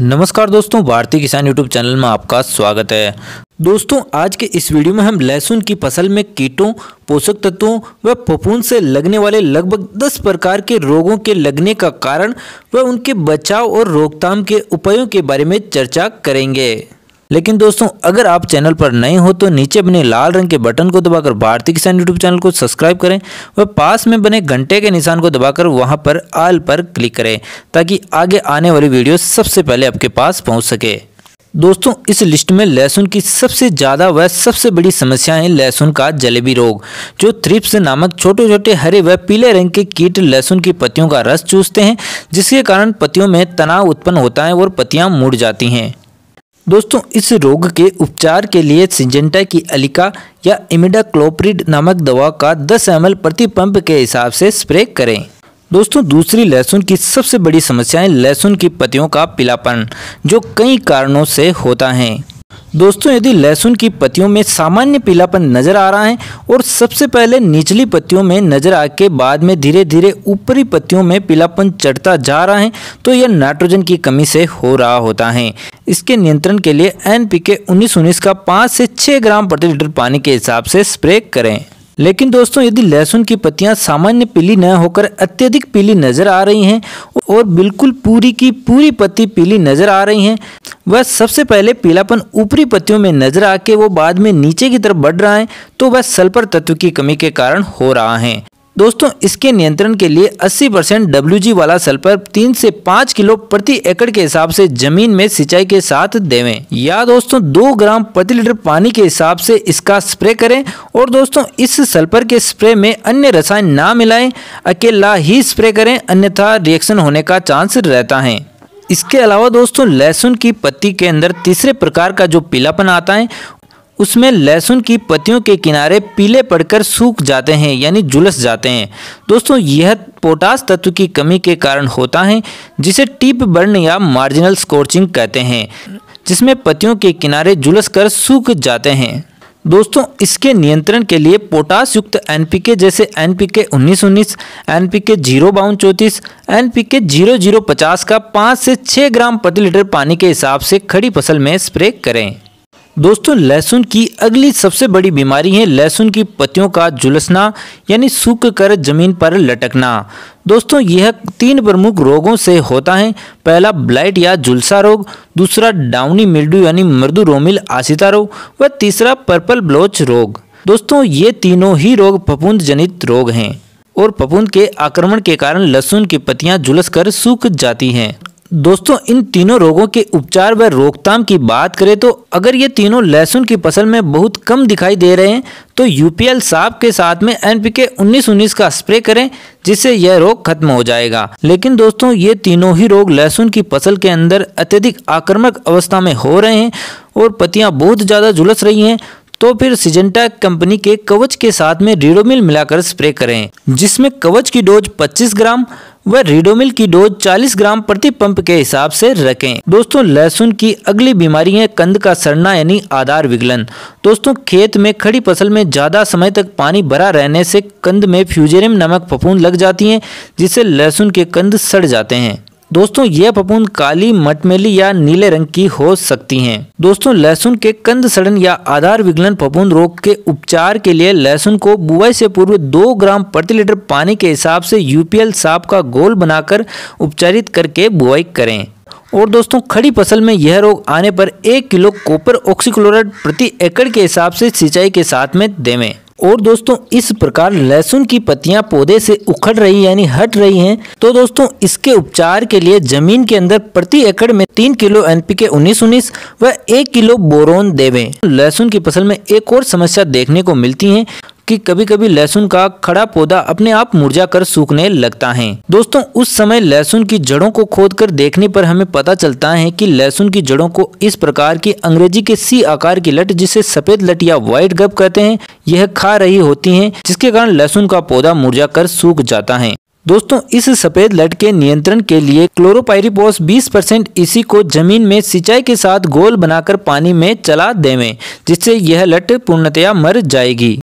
नमस्कार दोस्तों भारतीय किसान यूट्यूब चैनल में आपका स्वागत है दोस्तों आज के इस वीडियो में हम लहसुन की फसल में कीटों पोषक तत्वों व फफूंद से लगने वाले लगभग 10 प्रकार के रोगों के लगने का कारण व उनके बचाव और रोकथाम के उपायों के बारे में चर्चा करेंगे लेकिन दोस्तों अगर आप चैनल पर नए हो तो नीचे बने लाल रंग के बटन को दबाकर भारतीय किसान यूट्यूब चैनल को सब्सक्राइब करें व पास में बने घंटे के निशान को दबाकर वहां पर आल पर क्लिक करें ताकि आगे आने वाली वीडियो सबसे पहले आपके पास पहुंच सके दोस्तों इस लिस्ट में लहसुन की सबसे ज़्यादा व सबसे बड़ी समस्या है लहसुन का जलेबी रोग जो थ्रिप्स नामक छोटे छोटे हरे व पीले रंग के कीट लहसुन की पत्तियों का रस चूसते हैं जिसके कारण पत्तियों में तनाव उत्पन्न होता है और पत्तियां मुड़ जाती हैं दोस्तों इस रोग के उपचार के लिए सिंजेंटा की अलिका या इमिडाक्लोप्रिड नामक दवा का 10 एम प्रति पंप के हिसाब से स्प्रे करें दोस्तों दूसरी लहसुन की सबसे बड़ी समस्याएं लहसुन की पत्तियों का पीलापन जो कई कारणों से होता है दोस्तों यदि लहसुन की पत्तियों में सामान्य पीलापन नज़र आ रहा है और सबसे पहले निचली पत्तियों में नज़र आके बाद में धीरे धीरे ऊपरी पत्तियों में पीलापन चढ़ता जा रहा है तो यह नाइट्रोजन की कमी से हो रहा होता है इसके नियंत्रण के लिए एन पी के उन्नीस का पाँच से छः ग्राम प्रति लीटर पानी के हिसाब से स्प्रे करें लेकिन दोस्तों यदि लहसुन की पत्तियां सामान्य पीली न होकर अत्यधिक पीली नजर आ रही हैं और बिल्कुल पूरी की पूरी पत्ती पीली नजर आ रही हैं वह सबसे पहले पीलापन ऊपरी पत्तियों में नजर आके वो बाद में नीचे की तरफ बढ़ रहा है तो वह सल्फर तत्व की कमी के कारण हो रहा है दोस्तों इसके नियंत्रण के लिए 80 परसेंट डब्ल्यू वाला सल्फर तीन से पाँच किलो प्रति एकड़ के हिसाब से जमीन में सिंचाई के साथ देवें या दोस्तों दो ग्राम प्रति लीटर पानी के हिसाब से इसका स्प्रे करें और दोस्तों इस सल्फर के स्प्रे में अन्य रसायन ना मिलाएं अकेला ही स्प्रे करें अन्यथा रिएक्शन होने का चांस रहता है इसके अलावा दोस्तों लहसुन की पत्ती के अंदर तीसरे प्रकार का जो पीलापन आता है उसमें लहसुन की पत्तियों के किनारे पीले पड़कर सूख जाते हैं यानी जुलस जाते हैं दोस्तों यह पोटास तत्व की कमी के कारण होता है जिसे टिप बर्न या मार्जिनल स्कोर्चिंग कहते हैं जिसमें पत्तियों के किनारे जुलस कर सूख जाते हैं दोस्तों इसके नियंत्रण के लिए पोटास युक्त एनपीके जैसे NPK N P NPK zero बावन चौंतीस एनपीके जीरो जीरो पचास का 5 से 6 ग्राम प्रति लीटर पानी के हिसाब से खड़ी फसल में स्प्रे करें दोस्तों लहसुन की अगली सबसे बड़ी बीमारी है लहसुन की पत्तियों का जुलसना यानी सूख कर जमीन पर लटकना दोस्तों यह तीन प्रमुख रोगों से होता है पहला ब्लाइट या जुलसा रोग दूसरा डाउनी मिर्डू यानी मृदु रोमिल आसिता रोग व तीसरा पर्पल ब्लोच रोग दोस्तों ये तीनों ही रोग फफूंद जनित रोग हैं और पपुंद के आक्रमण के कारण लहसुन की पत्तियां जुलस कर सूख जाती हैं दोस्तों इन तीनों रोगों के उपचार व रोकथाम की बात करें तो अगर ये तीनों लहसुन की फसल में बहुत कम दिखाई दे रहे हैं तो यूपीएल साफ के साथ में एनपीके 19 का स्प्रे करें जिससे यह रोग खत्म हो जाएगा लेकिन दोस्तों ये तीनों ही रोग लहसुन की फसल के अंदर अत्यधिक आक्रामक अवस्था में हो रहे हैं और पत्तियाँ बहुत ज़्यादा झुलस रही हैं तो फिर सिजेंटा कंपनी के कवच के साथ में रीडोमिल मिलाकर स्प्रे करें जिसमें कवच की डोज 25 ग्राम व रिडोमिल की डोज 40 ग्राम प्रति पंप के हिसाब से रखें दोस्तों लहसुन की अगली बीमारी है कंद का सड़ना यानी आधार विगलन दोस्तों खेत में खड़ी फसल में ज़्यादा समय तक पानी भरा रहने से कंद में फ्यूजेरियम नमक फफूंद लग जाती है जिससे लहसुन के कंद सड़ जाते हैं दोस्तों ये फपूंद काली मटमेली या नीले रंग की हो सकती हैं। दोस्तों लहसुन के कंद सड़न या आधार विघलन फपूंद रोग के उपचार के लिए लहसुन को बुआई से पूर्व दो ग्राम प्रति लीटर पानी के हिसाब से यूपीएल साप का गोल बनाकर उपचारित करके बुआई करें और दोस्तों खड़ी फसल में यह रोग आने पर एक किलो कॉपर ऑक्सीक्लोराइड प्रति एकड़ के हिसाब से सिंचाई के साथ में देवें और दोस्तों इस प्रकार लहसुन की पत्तियां पौधे से उखड़ रही यानी हट रही हैं तो दोस्तों इसके उपचार के लिए जमीन के अंदर प्रति एकड़ में तीन किलो एनपीके उन्नीस उन्नीस व एक किलो बोरोन देवें लहसुन की फसल में एक और समस्या देखने को मिलती है कि कभी कभी लहसुन का खड़ा पौधा अपने आप मुरझा कर सूखने लगता है दोस्तों उस समय लहसुन की जड़ों को खोद कर देखने पर हमें पता चलता है कि लहसुन की जड़ों को इस प्रकार की अंग्रेजी के सी आकार की लट जिसे सफेद लट या व्हाइट गप कहते हैं यह खा रही होती है जिसके कारण लहसुन का पौधा मुरझा कर सूख जाता है दोस्तों इस सफेद लट के नियंत्रण के लिए क्लोरोपायरिपोस 20 परसेंट इसी को जमीन में सिंचाई के साथ गोल बनाकर पानी में चला देवें जिससे यह लट पूर्णतया मर जाएगी